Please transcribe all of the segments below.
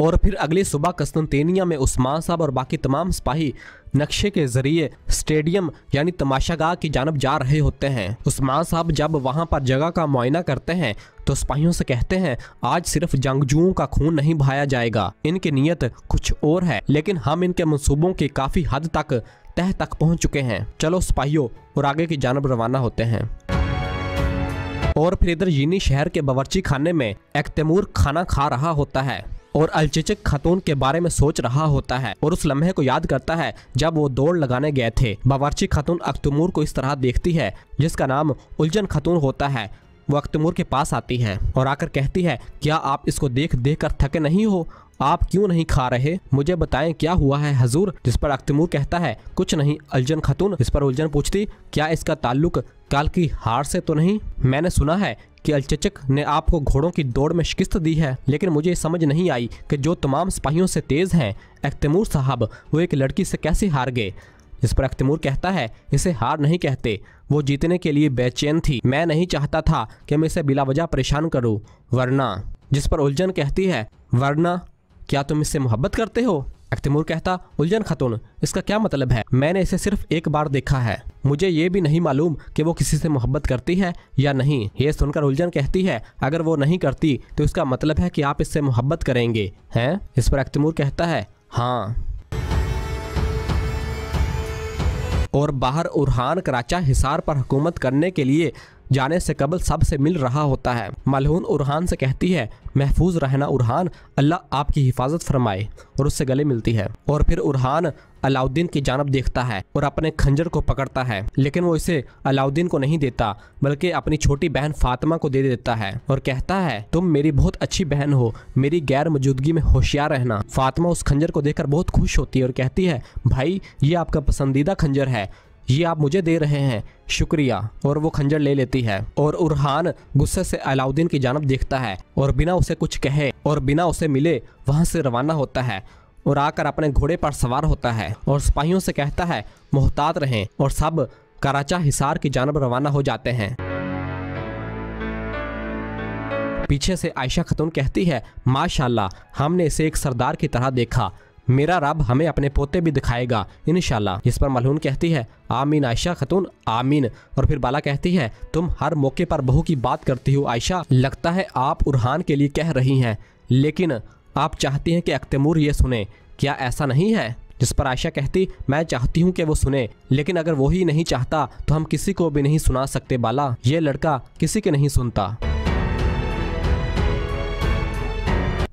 और फिर अगली सुबह कस्तनतेनिया में उस्मान साहब और बाकी तमाम सिपाही नक्शे के जरिए स्टेडियम यानी तमाशागाह की जानब जा रहे होते हैं उस्मान साहब जब वहाँ पर जगह का मुआयना करते हैं तो सिपाहियों से कहते हैं आज सिर्फ जंगजुओं का खून नहीं बहाया जाएगा इनकी नीयत कुछ और है लेकिन हम इनके मनसूबों की काफ़ी हद तक तह तक पहुँच चुके हैं चलो सिपाहियों और आगे की जानब रवाना होते हैं और फिर इधर यीनी शहर के बावर्ची खाने में एक तैमूर खाना खा रहा होता है और अलचेचक खातून के बारे में सोच रहा होता है और उस लम्हे को याद करता है जब वो दौड़ लगाने गए थे बावर्ची खातून अख्तमूर को इस तरह देखती है जिसका नाम उलझन खातून होता है वो अख्तमूर के पास आती है और आकर कहती है क्या आप इसको देख देख कर थके नहीं हो आप क्यों नहीं खा रहे मुझे बताएं क्या हुआ है हजूर जिस पर अख्तमूर कहता है कुछ नहीं अलजन खतून इस पर उलझन पूछती क्या इसका ताल्लुक काल की हार से तो नहीं मैंने सुना है कि अलचचक ने आपको घोड़ों की दौड़ में शिकस्त दी है लेकिन मुझे समझ नहीं आई कि जो तमाम सिपाहियों से तेज हैं अख्तमूर साहब वो एक लड़की से कैसे हार गए इस पर अख्तिमूर कहता है इसे हार नहीं कहते वो जीतने के लिए बेचैन थी मैं नहीं चाहता था कि मैं इसे बिलावजा परेशान करूँ वरना जिस पर उलझन कहती है वरना क्या तुम इससे मोहब्बत करते हो अख्तिमूर कहता उलझन खतुन इसका क्या मतलब है मैंने इसे सिर्फ एक बार देखा है मुझे ये भी नहीं मालूम कि वो किसी से मोहब्बत करती है या नहीं ये सुनकर उलझन कहती है अगर वो नहीं करती तो इसका मतलब है कि आप इससे मोहब्बत करेंगे हैं इस पर अख्तमूर कहता है हाँ और बाहर उरहान कराचा हिसार पर हुकूमत करने के लिए जाने से कबल सब से मिल रहा होता है मलहून उरहान से कहती है महफूज रहना उरहान अल्लाह आपकी हिफाजत फरमाए और उससे गले मिलती है और फिर उरहान अलाउद्दीन की जानब देखता है और अपने खंजर को पकड़ता है लेकिन वो इसे अलाउद्दीन को नहीं देता बल्कि अपनी छोटी बहन फातिमा को दे देता है और कहता है तुम मेरी बहुत अच्छी बहन हो मेरी गैर मौजूदगी में होशियार रहना फातिमा उस खंजर को देखकर बहुत खुश होती है और कहती है भाई ये आपका पसंदीदा खंजर है ये आप मुझे दे रहे हैं शुक्रिया और वो खंजर ले लेती है और उरहान गुस्से से अलाउद्दीन की जानब देखता है और बिना उसे कुछ कहे और बिना उसे मिले वहाँ से रवाना होता है और आकर अपने घोड़े पर सवार होता है और सिपाहियों से कहता है मोहतात रहें और सब कराचा हिसार की जानब रवाना हो जाते हैं पीछे से आयशा खतून कहती है माशाल्लाह हमने इसे एक सरदार की तरह देखा मेरा रब हमें अपने पोते भी दिखाएगा इन इस पर मलहून कहती है आमीन आयशा खतून आमीन और फिर बाला कहती है तुम हर मौके पर बहू की बात करती हो आयशा लगता है आप उरहान के लिए कह रही हैं लेकिन आप चाहती हैं कि अख्तमूर ये सुने क्या ऐसा नहीं है जिस पर आयशा कहती मैं चाहती हूँ कि वो सुने लेकिन अगर वो ही नहीं चाहता तो हम किसी को भी नहीं सुना सकते बाला ये लड़का किसी के नहीं सुनता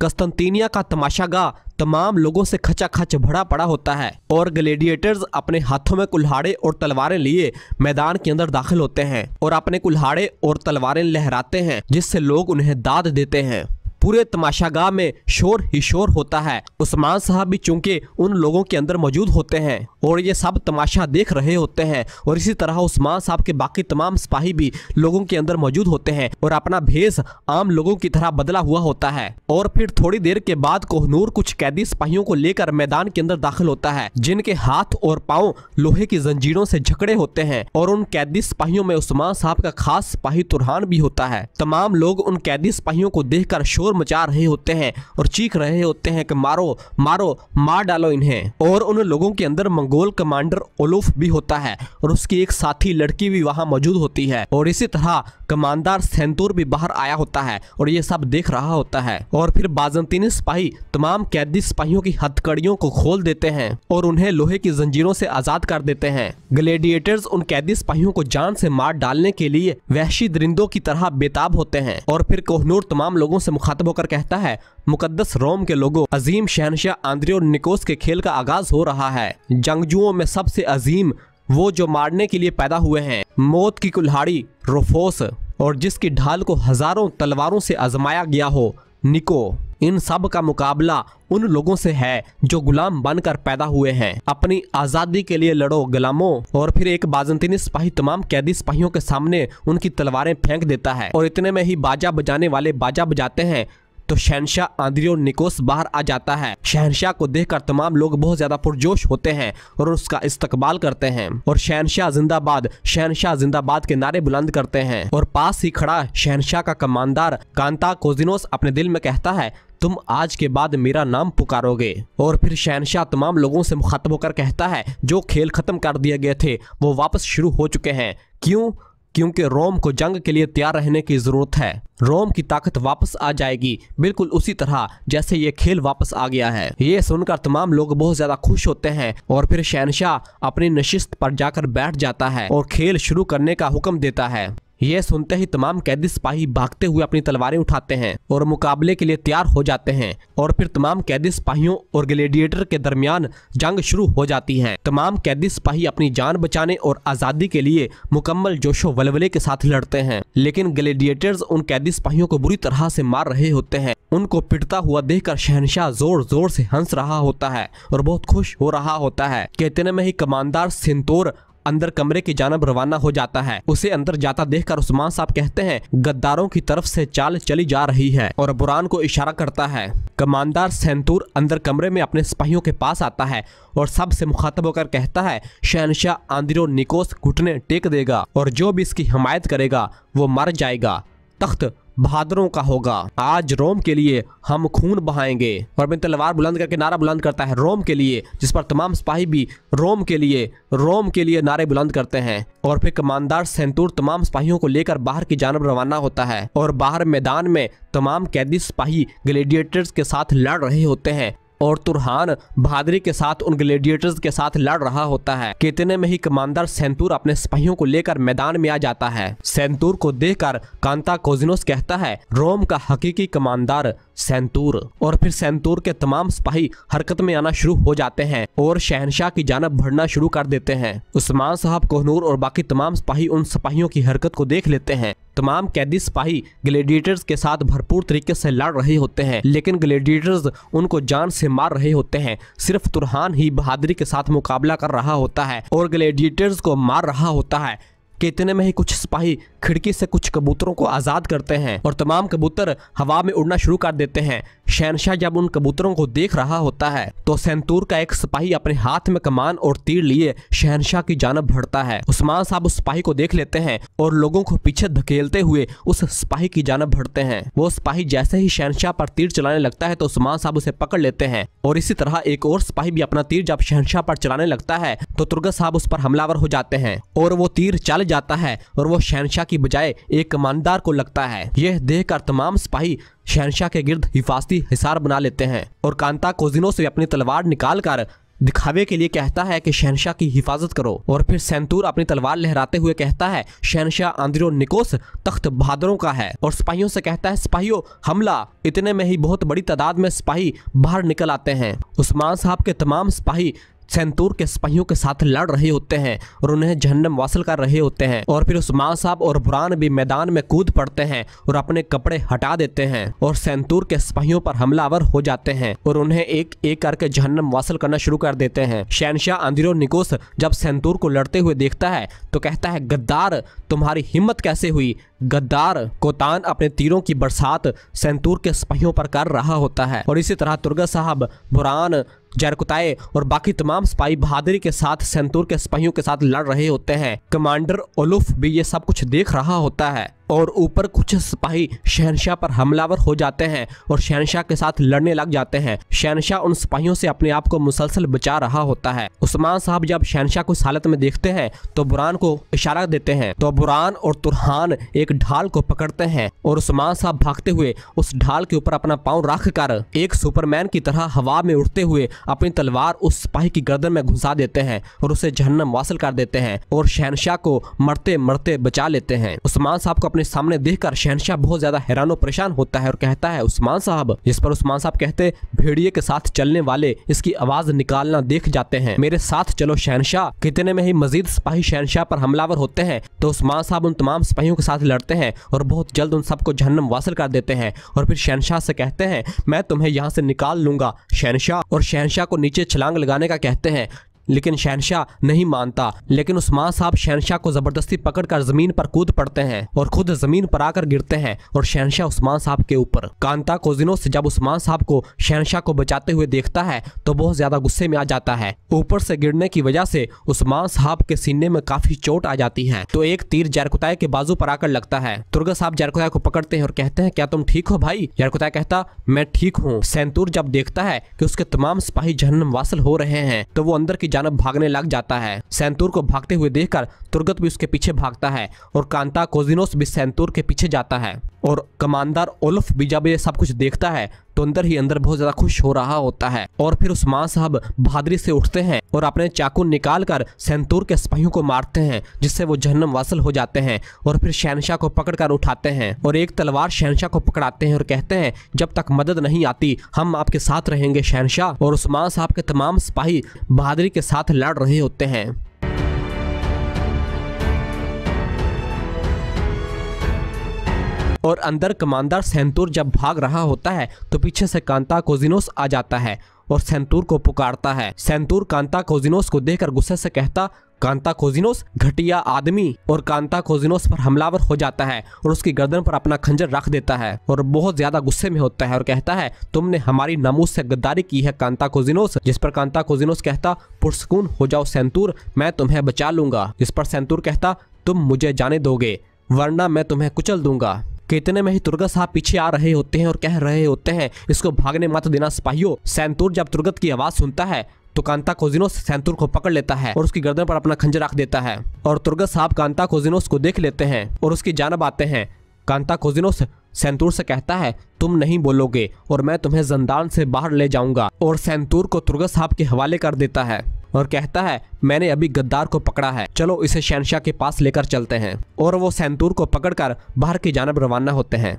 कस्तनतीनिया का तमाशागा तमाम लोगों से खचाखच भरा पड़ा होता है और ग्लेडिएटर्स अपने हाथों में कुल्हाड़े और तलवारें लिए मैदान के अंदर दाखिल होते हैं और अपने कुल्हाड़े और तलवारें लहराते हैं जिससे लोग उन्हें दाद देते हैं पूरे तमाशागाह में शोर ही शोर होता है उस्मान साहब भी चूंकि उन लोगों के अंदर मौजूद होते हैं और ये सब तमाशा देख रहे होते हैं और इसी तरह उस्मान साहब के बाकी तमाम सिपाही भी लोगों के अंदर मौजूद होते हैं और अपना भेष आम लोगों की तरह बदला हुआ होता है और फिर थोड़ी देर के बाद कोहनूर कुछ कैदी सिपाहियों को लेकर मैदान के अंदर दाखिल होता है जिनके हाथ और पाँव लोहे की जंजीरों से झकड़े होते हैं और उन कैदी सिपाहियों में उस्मान साहब का खास सिपाही तुरहान भी होता है तमाम लोग उन कैदी सिपाहियों को देख शोर शोर मचा रहे होते हैं और चीख रहे होते हैं कि मारो मारो मार डालो इन्हें और उन लोगों के अंदर मंगोल कमांडर ओलूफ भी होता है और उसकी एक साथी लड़की भी वहाँ मौजूद होती है और इसी तरह कमांडर सेंतूर भी बाहर आया होता है और ये सब देख रहा होता है और फिर बाजंतीनी सिपाही तमाम कैदी सिपाहियों की हथकड़ियों को खोल देते हैं और उन्हें लोहे की जंजीरों से आजाद कर देते हैं ग्लेडिएटर्स उन कैदी सिपाहियों को जान से मार डालने के लिए वहशी दरिंदों की तरह बेताब होते हैं और फिर कोहनूर तमाम लोगों से मुखातब मुखातब होकर कहता है मुकद्दस रोम के लोगों अजीम शहनशाह आंद्रियो निकोस के खेल का आगाज हो रहा है जंगजुओं में सबसे अजीम वो जो मारने के लिए पैदा हुए हैं मौत की कुल्हाड़ी रोफोस और जिसकी ढाल को हजारों तलवारों से आजमाया गया हो निको इन सब का मुकाबला उन लोगों से है जो गुलाम बनकर पैदा हुए हैं अपनी आजादी के लिए लड़ो गुलामों और फिर एक बाजंतीनी सिपाही तमाम कैदी सिपाहियों के सामने उनकी तलवारें फेंक देता है और इतने में ही बाजा बजाने वाले बाजा बजाते हैं तो शहनशाह आंद्री और निकोस बाहर आ जाता है शहनशाह को देखकर तमाम लोग बहुत ज्यादा पुरजोश होते हैं और उसका इस्तकबाल करते हैं और शहनशाह जिंदाबाद शहनशाह जिंदाबाद के नारे बुलंद करते हैं और पास ही खड़ा शहनशाह का कमानदार कांता कोजिनोस अपने दिल में कहता है तुम आज के बाद मेरा नाम पुकारोगे और फिर शहनशाह तमाम लोगों से मुखातब होकर कहता है जो खेल खत्म कर दिए गए थे वो वापस शुरू हो चुके हैं क्यों क्योंकि रोम को जंग के लिए तैयार रहने की जरूरत है रोम की ताकत वापस आ जाएगी बिल्कुल उसी तरह जैसे ये खेल वापस आ गया है ये सुनकर तमाम लोग बहुत ज्यादा खुश होते हैं और फिर शहनशाह अपनी नशिस्त पर जाकर बैठ जाता है और खेल शुरू करने का हुक्म देता है ये सुनते ही तमाम कैदी सिपाही भागते हुए अपनी तलवारें उठाते हैं और मुकाबले के लिए तैयार हो जाते हैं और फिर तमाम कैदी सिपाहियों और ग्लेडिएटर के दरमियान जंग शुरू हो जाती है तमाम कैदी सिपाही अपनी जान बचाने और आजादी के लिए मुकम्मल जोशो वलवले के साथ लड़ते हैं लेकिन ग्लेडिएटर्स उन कैदी सिपाहियों को बुरी तरह से मार रहे होते हैं उनको पिटता हुआ देखकर शहनशाह जोर जोर से हंस रहा होता है और बहुत खुश हो रहा होता है कहते में ही कमानदार सिंतोर अंदर कमरे की जानब रवाना हो जाता है उसे अंदर जाता देखकर उस्मान साहब कहते हैं गद्दारों की तरफ से चाल चली जा रही है और बुरान को इशारा करता है कमानदार सैंतूर अंदर कमरे में अपने सिपाहियों के पास आता है और सब से मुखातब होकर कहता है शहनशाह आंद्रो निकोस घुटने टेक देगा और जो भी इसकी हमायत करेगा वो मर जाएगा तख्त भादरों का होगा आज रोम के लिए हम खून बहाएंगे और बिन तलवार बुलंद करके नारा बुलंद करता है रोम के लिए जिस पर तमाम सिपाही भी रोम के लिए रोम के लिए नारे बुलंद करते हैं और फिर कमानदार सेंतूर तमाम सिपाहियों को लेकर बाहर की जानब रवाना होता है और बाहर मैदान में तमाम कैदी सिपाही ग्लेडिएटर्स के साथ लड़ रहे होते हैं और तुरहान भादरी के साथ उन ग्लेडिएटर्स के साथ लड़ रहा होता है कितने में ही कमांडर सेंतूर अपने सिपाहियों को लेकर मैदान में आ जाता है सेंतूर को देखकर कांता कोजिनोस कहता है रोम का हकीकी कमांडर सैंतूर और फिर सैंतूर के तमाम सिपाही हरकत में आना शुरू हो जाते हैं और शहनशाह की जानब भरना शुरू कर देते हैं उस्मान साहब कोहनूर और बाकी तमाम सिपाही उन सिपाहियों की हरकत को देख लेते हैं तमाम कैदी सिपाही ग्लेडिएटर्स के साथ भरपूर तरीके से लड़ रहे होते हैं लेकिन ग्लेडिएटर्स उनको जान से मार रहे होते हैं सिर्फ तुरहान ही बहादुरी के साथ मुकाबला कर रहा होता है और ग्लेडिएटर्स को मार रहा होता है कि इतने में ही कुछ सिपाही खिड़की से कुछ कबूतरों को आज़ाद करते हैं और तमाम कबूतर हवा में उड़ना शुरू कर देते हैं शहनशाह जब उन कबूतरों को देख रहा होता है तो सेंतूर का एक सिपाही अपने हाथ में कमान और तीर लिए शहनशाह की जानब भरता है उस्मान साहब उस सिपाही को देख लेते हैं और लोगों को पीछे धकेलते हुए उस सिपाही की जानब भरते हैं वो सिपाही जैसे ही शहनशाह पर तीर चलाने लगता है तो उस्मान साहब उसे पकड़ लेते हैं और इसी तरह एक और सिपाही भी अपना तीर जब शहनशाह पर चलाने लगता है तो तुर्गत साहब उस पर हमलावर हो जाते हैं और वो तीर चल निकल जाता है और वो शहनशाह की बजाय एक कमानदार को लगता है यह देखकर तमाम सिपाही शहनशाह के गिर्द हिफाजती हिसार बना लेते हैं और कांता कोजिनों से अपनी तलवार निकाल कर दिखावे के लिए कहता है कि शहनशाह की हिफाजत करो और फिर सैंतूर अपनी तलवार लहराते हुए कहता है शहनशाह आंद्रो निकोस तख्त बहादुरों का है और सिपाहियों से कहता है सिपाहियों हमला इतने में ही बहुत बड़ी तादाद में सिपाही बाहर निकल आते हैं उस्मान साहब के तमाम सिपाही सैंतूर के सिपाहियों के साथ लड़ रहे होते हैं और उन्हें जहन्नम वासिल कर रहे होते हैं और फिर उस्मान साहब और बुरान भी मैदान में कूद पड़ते हैं और अपने कपड़े हटा देते हैं और सेंतूर के सिपाहियों पर हमलावर हो जाते हैं और उन्हें एक एक करके जहन्नम वासिल करना शुरू कर देते हैं शहनशाह अंदिरो निकोस जब सैंतूर को लड़ते हुए देखता है तो कहता है गद्दार तुम्हारी हिम्मत कैसे हुई गद्दार कोतान अपने तीरों की बरसात सैंतूर के सिपाहियों पर कर रहा होता है और इसी तरह तुर्गा साहब बुरान जैरकुताए और बाकी तमाम सिपाही बहादुरी के साथ सेंतूर के सिपाहियों के साथ लड़ रहे होते हैं कमांडर ओलुफ भी ये सब कुछ देख रहा होता है और ऊपर कुछ सिपाही शहनशाह पर हमलावर हो जाते हैं और शहनशाह के साथ लड़ने लग जाते हैं शहनशाह उन सिपाहियों से अपने आप को मुसलसल बचा रहा होता है उस्मान साहब जब शहनशाह को इस हालत में देखते हैं तो बुरान को इशारा देते हैं तो बुरान और तुरहान एक ढाल को पकड़ते हैं और उस्मान साहब भागते हुए उस ढाल के ऊपर अपना पाँव रख कर एक सुपरमैन की तरह हवा में उड़ते हुए अपनी तलवार उस सिपाही की गर्दन में घुसा देते हैं और उसे जहन्नम वासिल कर देते हैं और शहनशाह को मरते मरते बचा लेते हैं उस्मान साहब को अपने सामने देखकर शहनशाह बहुत ज्यादा हैरान परेशान होता है और कहता है उस्मान साहब जिस पर उस्मान साहब कहते भेड़िए के साथ चलने वाले इसकी आवाज निकालना देख जाते हैं मेरे साथ चलो शहनशाह कितने में ही मजीद सिपाही शहनशाह पर हमलावर होते हैं तो उस्मान साहब उन तमाम सिपाहियों के साथ लड़ते हैं और बहुत जल्द उन सबको जहन्नम वासिल कर देते हैं और फिर शहनशाह से कहते हैं मैं तुम्हें यहाँ से निकाल लूंगा शहनशाह और शहनशाह आयशा को नीचे छलांग लगाने का कहते हैं लेकिन शहनशाह नहीं मानता लेकिन उस्मान साहब शहनशाह को जबरदस्ती पकड़कर जमीन पर कूद पड़ते हैं और खुद जमीन पर आकर गिरते हैं और शहनशाह उस्मान साहब के ऊपर कांता कोजिनों से जब उस्मान साहब को शहनशाह को बचाते हुए देखता है तो बहुत ज्यादा गुस्से में आ जाता है ऊपर से गिरने की वजह से उस्मान साहब के सीने में काफी चोट आ जाती है तो एक तीर जैरकुताए के बाजू पर आकर लगता है तुर्गा साहब जैरकुताए को पकड़ते हैं और कहते हैं क्या तुम ठीक हो भाई जैरकुताए कहता मैं ठीक हूँ सैंतूर जब देखता है की उसके तमाम सिपाही जहनम वासल हो रहे हैं तो वो अंदर की जानब भागने लग जाता है सैंतूर को भागते हुए देखकर तुर्गत भी उसके पीछे भागता है और कांता कोजिनोस भी सैंतूर के पीछे जाता है और कमांडर ओल्फ भी जब ये सब कुछ देखता है तो अंदर ही अंदर बहुत ज्यादा खुश हो रहा होता है और फिर उस्मान साहब बहादुरी से उठते हैं और अपने चाकू निकाल कर सैंतूर के सिपाहियों को मारते हैं जिससे वो जहन्नम वासल हो जाते हैं और फिर शहनशाह को पकड़कर उठाते हैं और एक तलवार शहनशाह को पकड़ाते हैं और कहते हैं जब तक मदद नहीं आती हम आपके साथ रहेंगे शहनशाह और उस्मान साहब के तमाम सिपाही बहादुरी के साथ लड़ रहे होते हैं और अंदर कमांडर सेंतूर जब भाग रहा होता है तो पीछे से कांता कोजिनोस आ जाता है और सेंतूर को पुकारता है सेंतूर कांता कोजिनोस को देखकर गुस्से से कहता कांता कोजिनोस घटिया आदमी और कांता कोजिनोस पर हमलावर हो जाता है और उसकी गर्दन पर अपना खंजर रख देता है और बहुत ज्यादा गुस्से में होता है और कहता है तुमने हमारी नमूज से गद्दारी की है कांता कोजिनोस जिस पर कांता कोजिनोस कहता पुरसकून हो जाओ सेंतूर मैं तुम्हें बचा लूंगा जिस पर सेंतूर कहता तुम मुझे जाने दोगे वरना मैं तुम्हें कुचल दूंगा कि इतने में ही तुर्गत साहब पीछे आ रहे होते हैं और कह रहे होते हैं इसको भागने मत देना सिपाहियों सैंतूर जब तुर्गत की आवाज सुनता है तो कांता कोजिनोस सैंतूर को पकड़ लेता है और उसकी गर्दन पर अपना खंजर रख देता है और तुर्गत साहब कांता कोजिनोस को देख लेते हैं और उसकी जानब आते हैं कांता कोजिनोस सैंतूर से कहता है तुम नहीं बोलोगे और मैं तुम्हें जंदान से बाहर ले जाऊंगा और सैंतूर को तुर्गत साहब के हवाले कर देता है और कहता है मैंने अभी गद्दार को पकड़ा है चलो इसे शहनशाह के पास लेकर चलते हैं और वो सैंतूर को पकड़कर बाहर की जानब रवाना होते हैं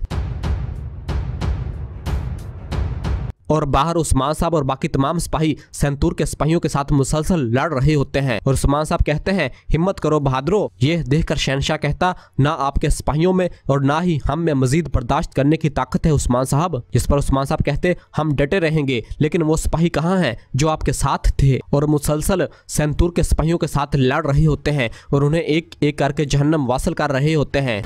और बाहर उस्मान साहब और बाकी तमाम सिपाही संतूर के सिपाहियों के साथ मुसलसल लड़ रहे होते हैं और उस्मान साहब कहते हैं हिम्मत करो बहादुरो देख देखकर शहनशाह कहता ना आपके सिपाहियों में और ना ही हम में मजीद बर्दाश्त करने की ताकत है उस्मान साहब जिस पर उस्मान साहब कहते हम डटे रहेंगे लेकिन वो सिपाही कहाँ हैं जो आपके साथ थे और मुसलसल सेंतूर के सिपाहियों के साथ लड़ रहे होते हैं और उन्हें एक एक करके जहन्नम वासिल कर रहे होते हैं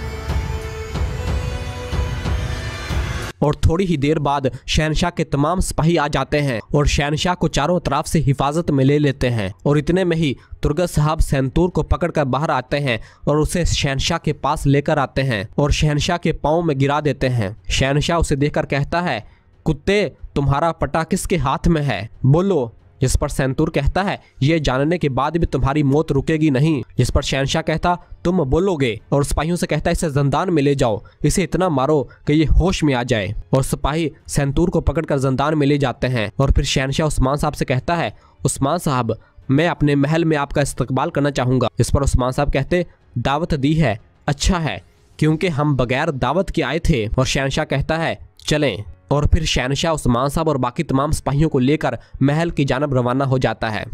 और थोड़ी ही देर बाद शहनशाह के तमाम सिपाही आ जाते हैं और शहनशाह को चारों तरफ से हिफाजत में ले लेते हैं और इतने में ही तुर्गा साहब सैंतूर को पकड़कर बाहर आते हैं और उसे शहनशाह के पास लेकर आते हैं और शहनशाह के पाँव में गिरा देते हैं शहनशाह उसे देखकर कहता है कुत्ते तुम्हारा पटा किसके हाथ में है बोलो जिस पर सैंतूर कहता है ये जानने के बाद भी तुम्हारी मौत रुकेगी नहीं जिस पर शहनशाह कहता तुम बोलोगे और सिपाहियों से कहता इसे जंदान में ले जाओ इसे इतना मारो कि ये होश में आ जाए और सिपाही सैंतूर को पकड़कर जंदान में ले जाते हैं और फिर शहनशाह उस्मान साहब से कहता है उस्मान साहब मैं अपने महल में आपका इस्तकबाल करना चाहूंगा इस पर उस्मान साहब कहते दावत दी है अच्छा है क्योंकि हम बगैर दावत के आए थे और शहनशाह कहता है चलें और फिर शहनशाह उस्मान साहब और बाकी तमाम सिपाहियों को लेकर महल की जानब रवाना हो जाता है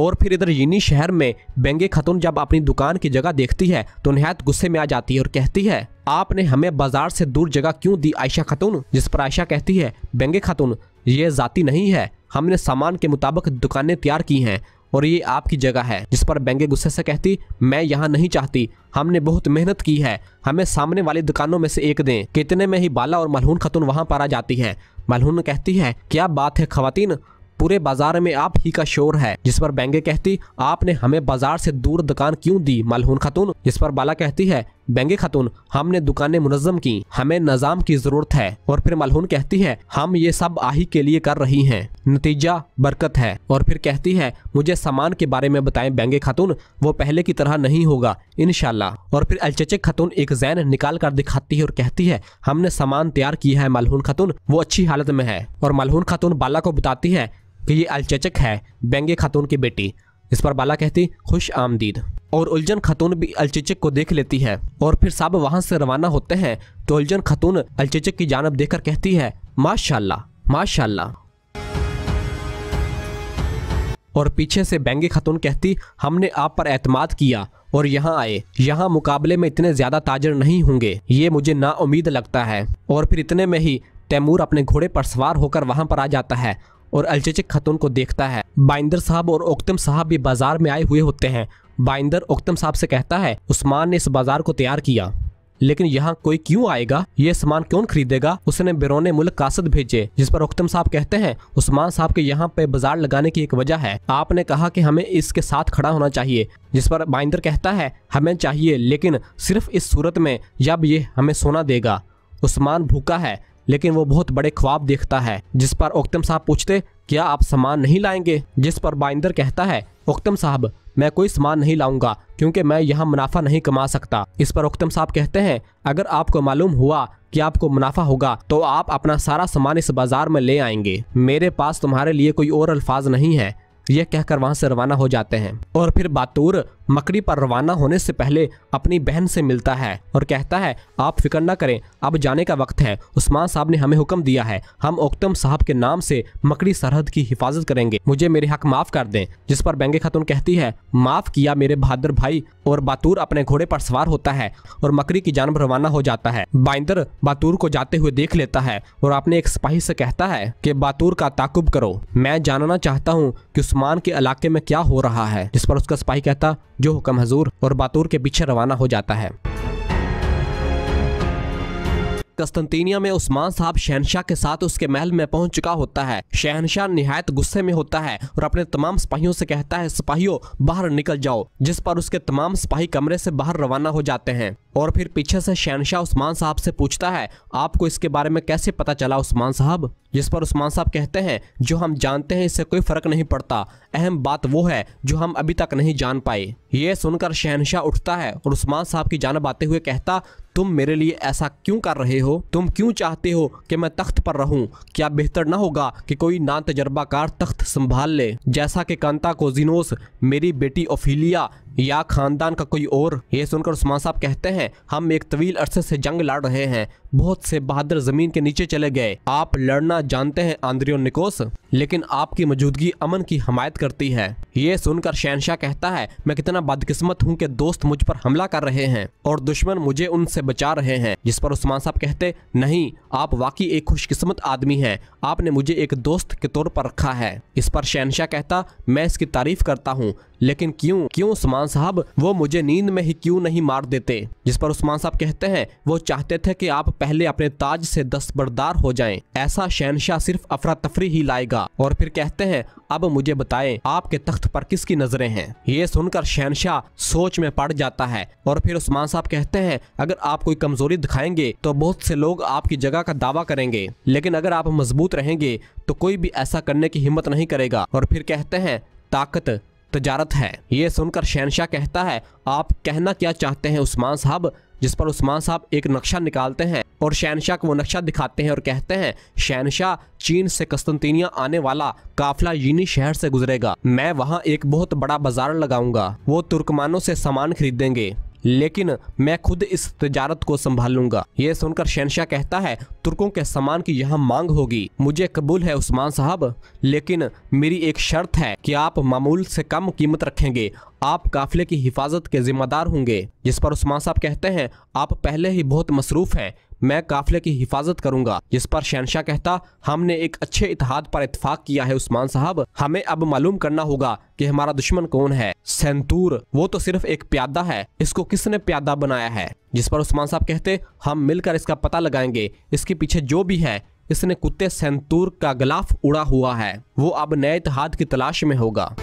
और फिर इधर यूनी शहर में बेंगे खतून जब अपनी दुकान की जगह देखती है तो नहायत गुस्से में आ जाती है और कहती है आपने हमें बाजार से दूर जगह क्यों दी आयशा खतून जिस पर आयशा कहती है बेंगे खतून ये जाती नहीं है हमने सामान के मुताबिक दुकानें तैयार की हैं और ये आपकी जगह है जिस पर बैंगे गुस्से से कहती मैं यहाँ नहीं चाहती हमने बहुत मेहनत की है हमें सामने वाली दुकानों में से एक दें कितने में ही बाला और मलहून खतून वहाँ पर आ जाती है मलहून कहती है क्या बात है खातिन पूरे बाजार में आप ही का शोर है जिस पर बैंगे कहती आपने हमें बाजार से दूर दुकान क्यों दी मलहून खतून जिस पर बाला कहती है बेंगे खातून हमने दुकानें मुनजम की हमें निज़ाम की ज़रूरत है और फिर मलहून कहती है हम ये सब आही के लिए कर रही हैं नतीजा बरकत है और फिर कहती है मुझे सामान के बारे में बताएं बेंगे खातून वो पहले की तरह नहीं होगा इन और फिर अलचचे खातून एक जैन निकाल कर दिखाती है और कहती है हमने सामान तैयार किया है मलहून खातून वो अच्छी हालत में है और मलहून खातून बाला को बताती है कि ये अलचचक है बेंगे खातून की बेटी इस पर बाला कहती खुश आमदीद और उलझन खतून भी अलचेचक को देख लेती है और फिर सब वहाँ से रवाना होते हैं तो उलझन खतून अलचेचक की जानब देखकर कहती है माशाला माशाला और पीछे से बैंगे खतून कहती हमने आप पर एतमाद किया और यहाँ आए यहाँ मुकाबले में इतने ज्यादा ताजर नहीं होंगे ये मुझे ना उम्मीद लगता है और फिर इतने में ही तैमूर अपने घोड़े पर सवार होकर वहाँ पर आ जाता है और अलचेचक खतून को देखता है बाइंदर साहब और ओक्तम साहब भी बाजार में आए हुए होते हैं बाइंदर ओक्तम साहब से कहता है उस्मान ने इस बाजार को तैयार किया लेकिन यहाँ कोई क्यों आएगा ये सामान क्यों खरीदेगा उसने बिरोने मुल्क कासद भेजे जिस पर उक्तम साहब कहते हैं उस्मान साहब के यहाँ पे बाजार लगाने की एक वजह है आपने कहा कि हमें इसके साथ खड़ा होना चाहिए जिस पर बाइंदर कहता है हमें चाहिए लेकिन सिर्फ इस सूरत में जब ये हमें सोना देगा उस्मान भूखा है लेकिन वो बहुत बड़े ख्वाब देखता है जिस पर ओक्तम साहब पूछते क्या आप सामान नहीं लाएंगे जिस पर बाइंदर कहता है ओक्तम साहब मैं कोई सामान नहीं लाऊंगा क्योंकि मैं यहाँ मुनाफा नहीं कमा सकता इस पर उक्तम साहब कहते हैं अगर आपको मालूम हुआ कि आपको मुनाफा होगा तो आप अपना सारा सामान इस बाजार में ले आएंगे मेरे पास तुम्हारे लिए कोई और अल्फाज नहीं है यह कहकर वहां से रवाना हो जाते हैं और फिर बातूर मकड़ी पर रवाना होने से पहले अपनी बहन से मिलता है और कहता है आप फिक्र ना करें अब जाने का वक्त है उस्मान साहब ने हमें हुक्म दिया है हम ओक्तम साहब के नाम से मकड़ी सरहद की हिफाजत करेंगे मुझे मेरे हक माफ कर दें जिस पर बेंगे खातून कहती है माफ किया मेरे बहादुर भाई और बातूर अपने घोड़े पर सवार होता है और मकड़ी की जानब रवाना हो जाता है बाइंदर बातूर को जाते हुए देख लेता है और अपने एक सिपाही से कहता है की बातूर का ताकुब करो मैं जानना चाहता हूँ की उस्मान के इलाके में क्या हो रहा है जिस पर उसका सिपाही कहता जो हुक्म हजूर और बातूर के पीछे रवाना हो जाता है कस्तंतीनिया में उस्मान साहब शहनशाह के साथ उसके महल में पहुंच चुका होता है शहनशाह निहायत गुस्से में होता है और अपने तमाम सिपाहियों से कहता है सिपाहियों बाहर निकल जाओ जिस पर उसके तमाम सिपाही कमरे से बाहर रवाना हो जाते हैं और फिर पीछे से शहनशाह उस्मान साहब से पूछता है आपको इसके बारे में कैसे पता चला उस्मान साहब जिस पर उस्मान साहब कहते हैं जो हम जानते हैं इससे कोई फर्क नहीं पड़ता अहम बात वो है जो हम अभी तक नहीं जान पाए ये सुनकर शहनशाह उठता है और उस्मान साहब की जानब आते हुए कहता तुम मेरे लिए ऐसा क्यों कर रहे हो तुम क्यों चाहते हो कि मैं तख्त पर रहूं क्या बेहतर ना होगा कि कोई ना तजर्बाकार तख्त संभाल ले जैसा कि कांता कोजिनोस मेरी बेटी ओफीलिया या खानदान का कोई और ये सुनकर उस्मान साहब कहते हैं हम एक तवील अरसे से जंग लड़ रहे हैं बहुत से बहादुर जमीन के नीचे चले गए आप लड़ना जानते हैं आंद्रियो निकोस लेकिन आपकी मौजूदगी अमन की हमायत करती है ये सुनकर शहनशाह कहता है मैं कितना बदकिस्मत हूँ कि दोस्त मुझ पर हमला कर रहे हैं और दुश्मन मुझे उनसे बचा रहे हैं जिस पर उस्मान साहब कहते नहीं आप वाकई एक खुशकिस्मत आदमी है आपने मुझे एक दोस्त के तौर पर रखा है इस पर शहनशाह कहता मैं इसकी तारीफ करता हूँ लेकिन क्यों क्यों उस्मान उस्मान साहब वो मुझे नींद में ही क्यों नहीं मार देते जिस पर उस्मान साहब कहते हैं वो चाहते थे कि आप पहले अपने ताज से दस्तबरदार हो जाएं ऐसा शहनशाह सिर्फ अफरा तफरी ही लाएगा और फिर कहते हैं अब मुझे बताएं आपके तख्त पर किसकी नजरें हैं ये सुनकर शहनशाह सोच में पड़ जाता है और फिर उस्मान साहब कहते हैं अगर आप कोई कमजोरी दिखाएंगे तो बहुत से लोग आपकी जगह का दावा करेंगे लेकिन अगर आप मजबूत रहेंगे तो कोई भी ऐसा करने की हिम्मत नहीं करेगा और फिर कहते हैं ताकत तजारत है ये सुनकर शहनशाह कहता है आप कहना क्या चाहते हैं उस्मान साहब जिस पर उस्मान साहब एक नक्शा निकालते हैं और शहनशाह को वो नक्शा दिखाते हैं और कहते हैं शहनशाह चीन से कस्तनतीनिया आने वाला काफिला यूनी शहर से गुजरेगा मैं वहाँ एक बहुत बड़ा बाजार लगाऊंगा वो तुर्कमानों से सामान खरीदेंगे लेकिन मैं खुद इस तजारत को संभाल लूंगा ये सुनकर शहनशाह कहता है तुर्कों के सामान की यहाँ मांग होगी मुझे कबूल है उस्मान साहब लेकिन मेरी एक शर्त है कि आप मामूल से कम कीमत रखेंगे आप काफिले की हिफाजत के जिम्मेदार होंगे जिस पर उस्मान साहब कहते हैं आप पहले ही बहुत मसरूफ़ हैं मैं काफिले की हिफाजत करूंगा जिस पर शहनशाह कहता हमने एक अच्छे इतिहाद पर इतफाक किया है उस्मान साहब हमें अब मालूम करना होगा कि हमारा दुश्मन कौन है सेंतूर वो तो सिर्फ एक प्यादा है इसको किसने प्यादा बनाया है जिस पर उस्मान साहब कहते हम मिलकर इसका पता लगाएंगे इसके पीछे जो भी है इसने कुत्ते सेंतूर का गलाफ उड़ा हुआ है वो अब नए इतिहाद की तलाश में होगा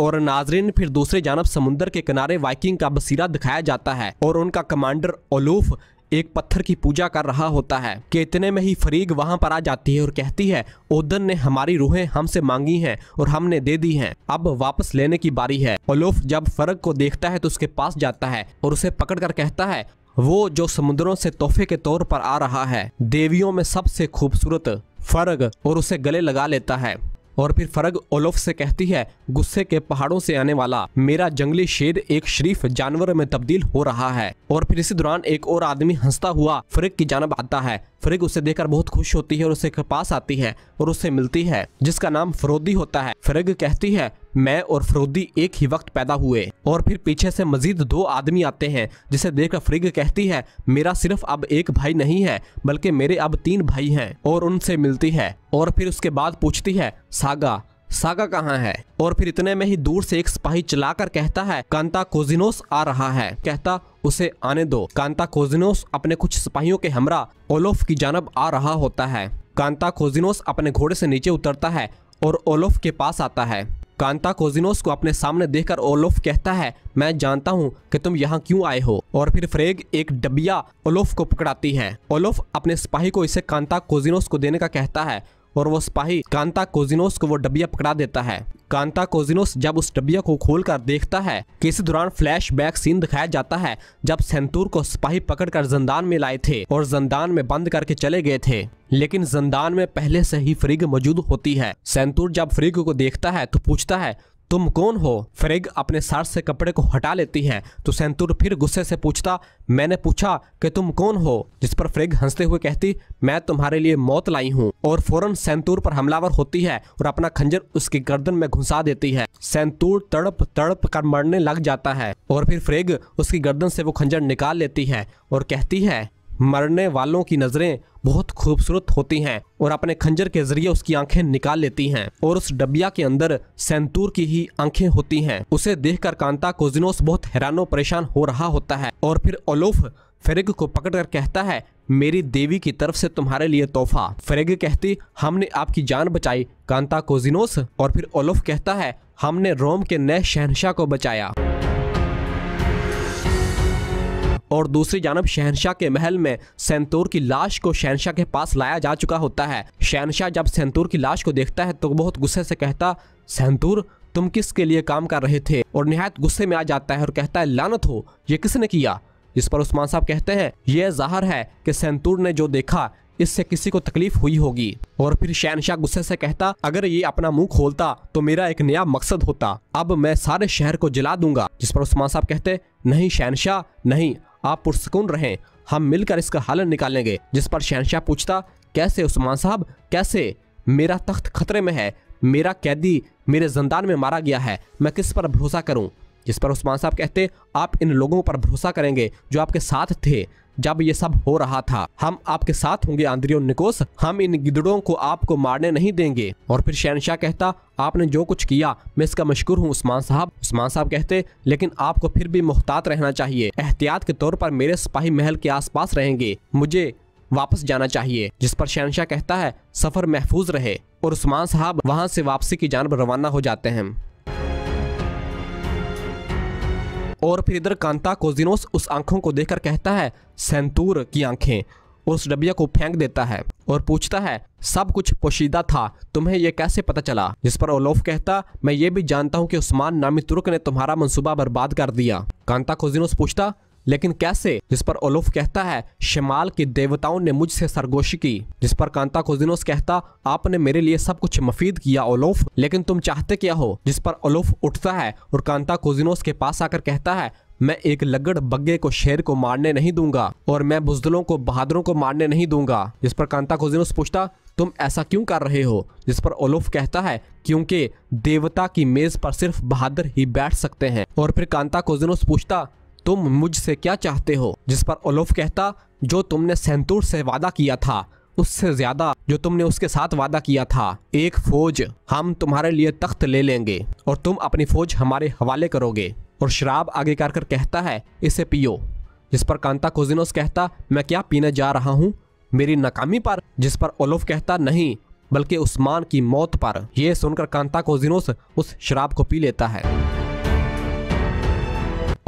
और नाजरीन फिर दूसरे जानब समुंदर के किनारे वाइकिंग का बसीरा दिखाया जाता है और उनका कमांडर ओलूफ एक पत्थर की पूजा कर रहा होता है कि इतने में ही फरीग वहां पर आ जाती है और कहती है ओदन ने हमारी रूहें हमसे मांगी हैं और हमने दे दी हैं अब वापस लेने की बारी है ओलूफ जब फरग को देखता है तो उसके पास जाता है और उसे पकड़कर कहता है वो जो समुद्रों से तोहफे के तौर पर आ रहा है देवियों में सबसे खूबसूरत फर्ग और उसे गले लगा लेता है और फिर फरग ओलोफ से कहती है गुस्से के पहाड़ों से आने वाला मेरा जंगली शेर एक शरीफ जानवर में तब्दील हो रहा है और फिर इसी दौरान एक और आदमी हंसता हुआ फ्रिक की जानब आता है फ्रिक उसे देखकर बहुत खुश होती है और उसे पास आती है और उसे मिलती है जिसका नाम फरोदी होता है फ्रिग कहती है मैं और फरोदी एक ही वक्त पैदा हुए और फिर पीछे से मजीद दो आदमी आते हैं जिसे देखकर फ्रिग कहती है मेरा सिर्फ अब एक भाई नहीं है बल्कि मेरे अब तीन भाई हैं और उनसे मिलती है और फिर उसके बाद पूछती है सागा सागा कहाँ है और फिर इतने में ही दूर से एक सिपाही चलाकर कहता है कांता कोजिनोस आ रहा है कहता उसे आने दो कांता कोजिनोस अपने कुछ सिपाहियों के हमरा ओलोफ की जानब आ रहा होता है कांता कोजिनोस अपने घोड़े से नीचे उतरता है और ओलोफ के पास आता है कांता कोजिनोस को अपने सामने देखकर ओलोफ कहता है मैं जानता हूँ कि तुम यहाँ क्यों आए हो और फिर फ्रेग एक डबिया ओलोफ को पकड़ाती है ओलोफ अपने सिपाही को इसे कांता कोजिनोस को देने का कहता है और वो सिपाही कांता कोजिनोस को वो डबिया पकड़ा देता है कांता कोजिनोस जब उस डबिया को खोलकर देखता है कि इसी दौरान फ्लैशबैक सीन दिखाया जाता है जब सेंतूर को सिपाही पकड़कर जंदान में लाए थे और जंदान में बंद करके चले गए थे लेकिन जंदान में पहले से ही फ्रिग मौजूद होती है सेंतूर जब फ्रिग को देखता है तो पूछता है तुम कौन हो फ्रेग अपने सर से कपड़े को हटा लेती हैं तो सेंतुर फिर गुस्से से पूछता मैंने पूछा कि तुम कौन हो जिस पर फ्रेग हंसते हुए कहती मैं तुम्हारे लिए मौत लाई हूँ और फौरन सेंतूर पर हमलावर होती है और अपना खंजर उसकी गर्दन में घुसा देती है सेंतूर तड़प तड़प कर मरने लग जाता है और फिर फ्रेग उसकी गर्दन से वो खंजर निकाल लेती है और कहती है मरने वालों की नजरें बहुत खूबसूरत होती हैं और अपने खंजर के जरिए उसकी आंखें निकाल लेती हैं और उस डबिया के अंदर सैंतूर की ही आंखें होती हैं उसे देखकर कांता कोजिनोस बहुत हैरानो परेशान हो रहा होता है और फिर ओलोफ फेरिग को पकड़कर कहता है मेरी देवी की तरफ से तुम्हारे लिए तोहफा फ्रेग कहती हमने आपकी जान बचाई कांता कोजिनोस और फिर ओलोफ कहता है हमने रोम के नए शहनशाह को बचाया और दूसरी जानब शहनशाह के महल में सेंतूर की लाश को शहनशाह के पास लाया जा चुका होता है शहनशाह जब सेंतूर की लाश को देखता है तो बहुत गुस्से से कहता सेंतूर तुम किसके लिए काम कर रहे थे और निहायत गुस्से में आ जाता है और कहता है लानत हो ये किसने किया इस पर उस्मान साहब कहते हैं यह जाहर है कि सेंतूर ने जो देखा इससे किसी को तकलीफ हुई होगी और फिर शहनशाह गुस्से से कहता अगर ये अपना मुंह खोलता तो मेरा एक नया मकसद होता अब मैं सारे शहर को जला दूंगा जिस पर उस्मान साहब कहते नहीं शहनशाह नहीं आप पुरसकून रहें हम मिलकर इसका हल निकालेंगे जिस पर शहनशाह पूछता कैसे उस्मान साहब कैसे मेरा तख्त खतरे में है मेरा कैदी मेरे जंदान में मारा गया है मैं किस पर भरोसा करूं जिस पर उस्मान साहब कहते आप इन लोगों पर भरोसा करेंगे जो आपके साथ थे जब ये सब हो रहा था हम आपके साथ होंगे आंद्रियो निकोस हम इन गिदड़ों को आपको मारने नहीं देंगे और फिर शहनशाह कहता आपने जो कुछ किया मैं इसका मशहूर हूँ उस्मान साहब उस्मान साहब कहते लेकिन आपको फिर भी मुहतात रहना चाहिए एहतियात के तौर पर मेरे सिपाही महल के आस रहेंगे मुझे वापस जाना चाहिए जिस पर शहनशाह कहता है सफर महफूज रहे और उस्मान साहब वहाँ से वापसी की जानब रवाना हो जाते हैं और फिर इधर कांता कोजिनोस उस आंखों को देखकर कहता है सेंतूर की आंखें और उस डबिया को फेंक देता है और पूछता है सब कुछ पोशीदा था तुम्हें यह कैसे पता चला जिस पर ओलोफ कहता मैं ये भी जानता हूँ कि उस्मान नामी तुर्क ने तुम्हारा मंसूबा बर्बाद कर दिया कांता कोजिनोस पूछता लेकिन कैसे जिस पर ओलुफ कहता है शिमाल के देवताओं ने मुझसे सरगोशी की जिस पर कांता कोजिनोस कहता आपने मेरे लिए सब कुछ मफीद किया ओलुफ लेकिन तुम चाहते क्या हो जिस पर ओलुफ उठता है और कांता कोजिनोस के पास आकर कहता है मैं एक लगड़ बग्गे को शेर को मारने नहीं दूंगा और मैं बुजदलों को बहादुरों को मारने नहीं दूंगा जिस पर कांता कोजिनोस पूछता तुम ऐसा क्यों कर रहे हो जिस पर ओलुफ कहता है क्योंकि देवता की मेज पर सिर्फ बहादुर ही बैठ सकते हैं और फिर कांता कोजिनोस पूछता तुम मुझसे क्या चाहते हो जिस पर ओलोफ कहता जो तुमने सेंतूर से वादा किया था उससे ज्यादा जो तुमने उसके साथ वादा किया था एक फौज हम तुम्हारे लिए तख्त ले लेंगे और तुम अपनी फौज हमारे हवाले करोगे और शराब आगे कर कर कहता है इसे पियो जिस पर कांता कोजिनोस कहता मैं क्या पीने जा रहा हूँ मेरी नाकामी पर जिस पर ओलोफ कहता नहीं बल्कि उस्मान की मौत पर यह सुनकर कांता कोजिनोस उस शराब को पी लेता है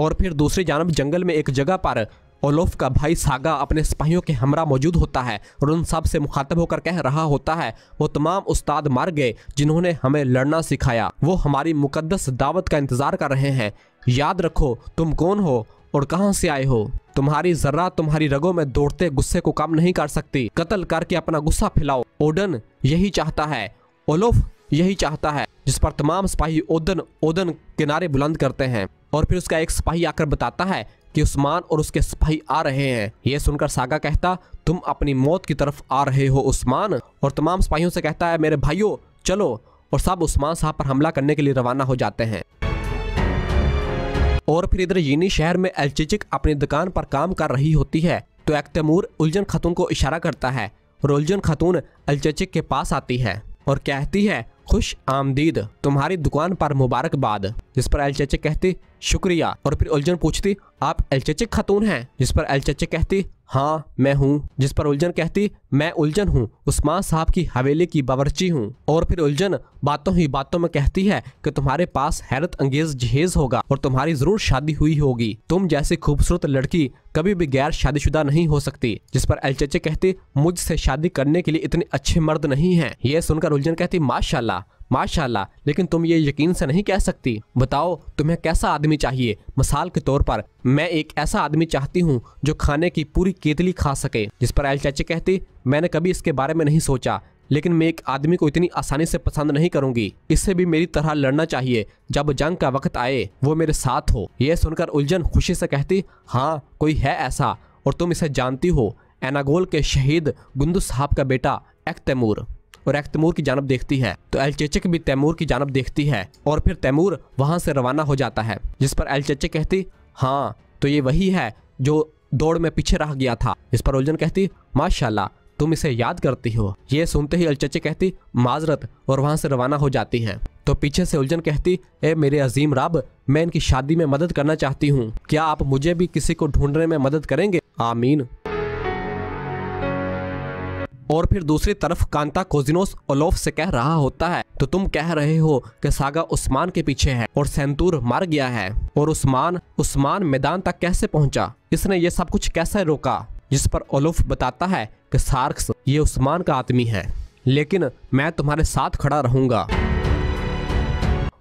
और फिर दूसरी जानब जंगल में एक जगह पर ओलोफ का भाई सागा अपने सिपाहियों के हमरा मौजूद होता है और उन सब से मुखातब होकर कह रहा होता है वो तमाम उस्ताद मार गए जिन्होंने हमें लड़ना सिखाया वो हमारी मुकदस दावत का इंतज़ार कर रहे हैं याद रखो तुम कौन हो और कहाँ से आए हो तुम्हारी जर्रा तुम्हारी रगों में दौड़ते गुस्से को कम नहीं कर सकती कत्ल करके अपना गुस्सा फैलाओ ओडन यही चाहता है ओलोफ यही चाहता है जिस पर तमाम सिपाही ओदन ओदन किनारे बुलंद करते हैं और फिर उसका एक सिपाही आकर बताता है कि उस्मान और उसके सिपाही आ रहे हैं ये सुनकर सागा कहता तुम अपनी मौत की तरफ आ रहे हो उस्मान और तमाम सिपाहियों से कहता है मेरे भाइयों चलो और सब उस्मान साहब पर हमला करने के लिए रवाना हो जाते हैं और फिर इधर यीनी शहर में एलचिचिक अपनी दुकान पर काम कर रही होती है तो एक तैमूर उलझन खतून को इशारा करता है और उलझन खतून अलचचिक के पास आती है और कहती है खुश आमदीद तुम्हारी दुकान पर मुबारकबाद जिस पर एलचेचे कहती शुक्रिया और फिर उलझन पूछती आप एलचेचे खतून हैं जिस पर एलचेचे कहती हाँ मैं हूँ जिस पर उलझन कहती मैं उलझन हूँ उस्मान साहब की हवेली की बावरची हूँ और फिर उलझन बातों ही बातों में कहती है कि तुम्हारे पास हैरत अंगेज जहेज होगा और तुम्हारी जरूर शादी हुई होगी तुम जैसी खूबसूरत लड़की कभी भी गैर शादीशुदा नहीं हो सकती जिस पर एलचचे कहती मुझसे शादी करने के लिए इतने अच्छे मर्द नहीं है यह सुनकर उलझन कहती माशाला माशाल्लाह लेकिन तुम ये यकीन से नहीं कह सकती बताओ तुम्हें कैसा आदमी चाहिए मिसाल के तौर पर मैं एक ऐसा आदमी चाहती हूँ जो खाने की पूरी केतली खा सके जिस पर एल चाची कहती मैंने कभी इसके बारे में नहीं सोचा लेकिन मैं एक आदमी को इतनी आसानी से पसंद नहीं करूंगी इससे भी मेरी तरह लड़ना चाहिए जब जंग का वक्त आए वो मेरे साथ हो यह सुनकर उलझन खुशी से कहती हाँ कोई है ऐसा और तुम इसे जानती हो एनागोल के शहीद गुंदू साहब का बेटा एक तैमूर और एक तैमूर की जानब देखती है तो एलचेचक भी तैमूर की जानब देखती है और फिर तैमूर वहाँ से रवाना हो जाता है जिस पर एलचेचक कहती हाँ तो ये वही है जो दौड़ में पीछे रह गया था इस पर उलझन कहती माशाल्लाह तुम इसे याद करती हो ये सुनते ही अलचचे कहती माजरत और वहां से रवाना हो जाती हैं तो पीछे से उलझन कहती ए मेरे अजीम रब मैं इनकी शादी में मदद करना चाहती हूँ क्या आप मुझे भी किसी को ढूंढने में मदद करेंगे आमीन और फिर दूसरी तरफ कांता कोजिनोस ओलोफ से कह रहा होता है तो तुम कह रहे हो कि सागा उस्मान के पीछे है और सेंतूर मर गया है और उस्मान उस्मान मैदान तक कैसे पहुंचा इसने ये सब कुछ कैसे रोका जिस पर ओलोफ बताता है कि सार्क्स ये उस्मान का आदमी है लेकिन मैं तुम्हारे साथ खड़ा रहूंगा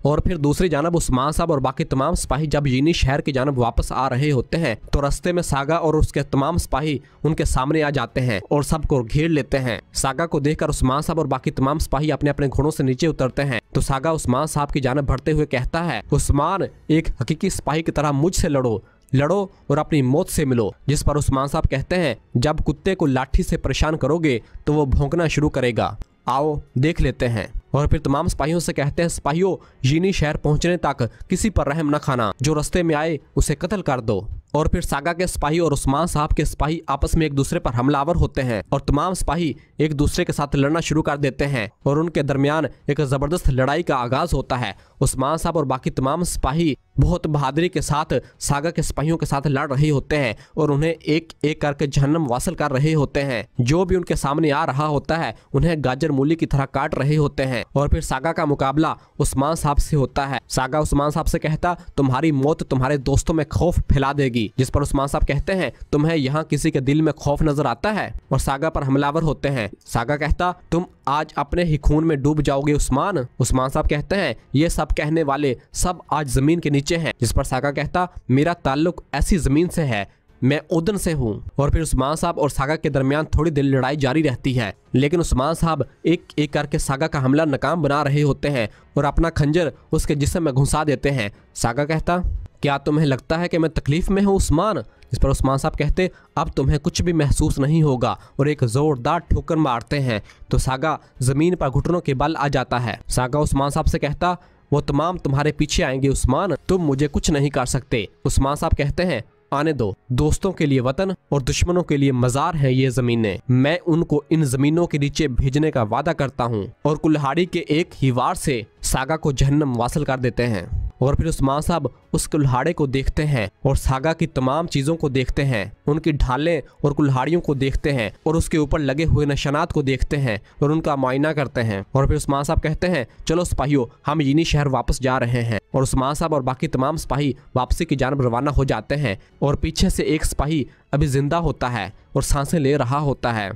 और फिर दूसरी जानब उस्मान साहब और बाकी तमाम सिपाही जब यूनी शहर की जानब वापस आ रहे होते हैं तो रस्ते में सागा और उसके तमाम सिपाही उनके सामने आ जाते हैं और सबको घेर लेते हैं सागा को देखकर उस्मान साहब और बाकी तमाम सिपाही अपने अपने घोड़ों से नीचे उतरते हैं तो सागा उस्मान साहब की जानब भरते हुए कहता है उस्मान एक हकीकी सिपाही की तरह मुझसे लड़ो लड़ो और अपनी मौत से मिलो जिस पर उस्मान साहब कहते हैं जब कुत्ते को लाठी से परेशान करोगे तो वो भोंकना शुरू करेगा आओ देख लेते हैं और फिर तमाम सिपाहियों से कहते हैं सिपाहियों जीनी शहर पहुंचने तक किसी पर रहम न खाना जो रस्ते में आए उसे कत्ल कर दो और फिर सागा के सिपाही और उस्मान साहब के सिपाही आपस में एक दूसरे पर हमलावर होते हैं और तमाम सिपाही एक दूसरे के साथ लड़ना शुरू कर देते हैं और उनके दरमियान एक जबरदस्त लड़ाई का आगाज होता है उस्मान साहब और बाकी तमाम सिपाही बहुत बहादुरी के साथ सागा के सिपाहियों के साथ लड़ रहे होते हैं और उन्हें एक एक करके जहनम वासिल कर रहे होते हैं जो भी उनके सामने आ रहा होता है उन्हें गाजर मूली की तरह काट रहे होते हैं और फिर सागा का मुकाबला उस्मान साहब से होता है सागा उस्मान साहब से कहता तुम्हारी मौत तुम्हारे दोस्तों में खौफ फैला देगी जिस पर उस्मान साहब कहते हैं तुम्हें यहाँ किसी के दिल में खौफ नजर आता है और सागा पर हमलावर होते हैं सागा कहता तुम आज अपने ही खून में डूब जाओगे उस्मान उस्मान साहब कहते हैं ये सब कहने वाले सब आज जमीन के नीचे हैं जिस पर सागा कहता मेरा ताल्लुक ऐसी जमीन से है मैं उदन से हूँ और फिर उस्मान साहब और सागा के दरमियान थोड़ी देर लड़ाई जारी रहती है लेकिन उस्मान साहब एक एक करके सागा का हमला नाकाम बना रहे होते हैं और अपना खंजर उसके जिसम में घुसा देते हैं सागा कहता क्या तुम्हें लगता है कि मैं तकलीफ में हूँ उस्मान इस पर उस्मान साहब कहते अब तुम्हें कुछ भी महसूस नहीं होगा और एक ज़ोरदार ठोकर मारते हैं तो सागा ज़मीन पर घुटनों के बल आ जाता है सागा उस्मान साहब से कहता वो तमाम तुम्हारे पीछे आएंगे उस्मान तुम मुझे कुछ नहीं कर सकते उस्मान साहब कहते हैं आने दो दोस्तों के लिए वतन और दुश्मनों के लिए मजार है ये जमीनें मैं उनको इन जमीनों के नीचे भेजने का वादा करता हूँ और कुल्हाड़ी के एक ही वार से सागा को जहन्नम वासिल कर देते हैं और फिर उस्मान साहब उस कुल्हाड़े को देखते हैं और सागा की तमाम चीजों को देखते हैं उनकी ढालें और कुल्हाड़ियों को देखते हैं और उसके ऊपर लगे हुए निशानात को देखते हैं और उनका मुआयना करते हैं और फिर उस्मान साहब कहते हैं चलो सिपाहियों हम यही शहर वापस जा रहे हैं और उस्मान साहब और बाकी तमाम सिपाही वापसी की जानब रवाना हो जाते हैं और पीछे से एक सिपाही अभी जिंदा होता है और सांसें ले रहा होता है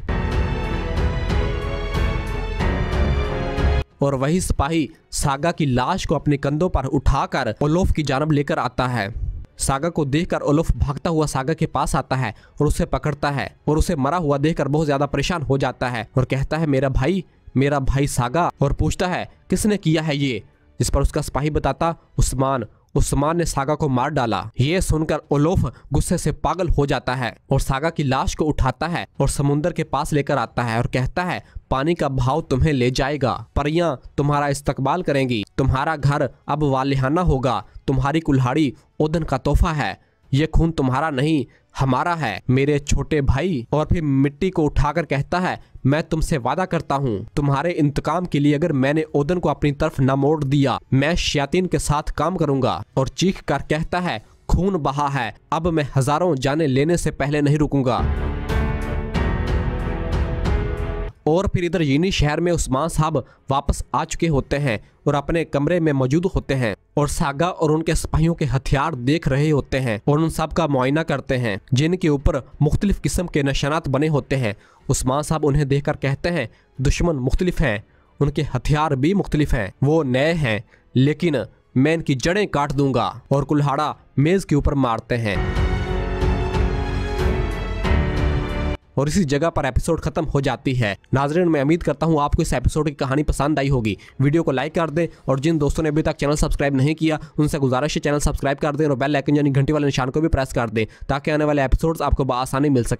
और वही सिपाही सागा की लाश को अपने कंधों पर उठाकर ओलोफ की जानब लेकर आता है सागा को देखकर ओलोफ भागता हुआ सागा के पास आता है और उसे पकड़ता है और उसे मरा हुआ देखकर बहुत ज्यादा परेशान हो जाता है और कहता है मेरा भाई मेरा भाई सागा और पूछता है किसने किया है ये जिस पर उसका सिपाही बताता उस्मान उस्मान ने सागा को मार डाला ये सुनकर ओलोफ गुस्से से पागल हो जाता है और सागा की लाश को उठाता है और समुन्दर के पास लेकर आता है और कहता है पानी का भाव तुम्हें ले जाएगा परियां तुम्हारा इस्तकबाल करेंगी तुम्हारा घर अब वालिहाना होगा तुम्हारी कुल्हाड़ी ओदन का तोहफा है ये खून तुम्हारा नहीं हमारा है मेरे छोटे भाई और फिर मिट्टी को उठाकर कहता है मैं तुमसे वादा करता हूँ तुम्हारे इंतकाम के लिए अगर मैंने ओदन को अपनी तरफ न मोड़ दिया मैं शयातीन के साथ काम करूंगा और चीख कर कहता है खून बहा है अब मैं हजारों जाने लेने से पहले नहीं रुकूंगा और फिर इधर यूनी शहर में उस्मान साहब वापस आ चुके होते हैं और अपने कमरे में मौजूद होते हैं और सागा और उनके सिपाहियों के हथियार देख रहे होते हैं और उन सब का मुआयना करते हैं जिनके ऊपर मुख्तलिफ किस्म के निशानात बने होते हैं उस्मान साहब उन्हें देखकर कहते हैं दुश्मन मुख्तलिफ हैं उनके हथियार भी मुख्तलिफ हैं वो नए हैं लेकिन मैं इनकी जड़ें काट दूंगा और कुल्हाड़ा मेज़ के ऊपर मारते हैं और इसी जगह पर एपिसोड खत्म हो जाती है नाजरन मैं उम्मीद करता हूँ आपको इस एपिसोड की कहानी पसंद आई होगी वीडियो को लाइक कर दें और जिन दोस्तों ने अभी तक चैनल सब्सक्राइब नहीं किया उनसे गुजारिश है चैनल सब्सक्राइब कर दें और बेल लाइकन यानी घंटी वाले निशान को भी प्रेस कर दें ताकि आने वाले एपिसोड्स आपको आसानी मिल सके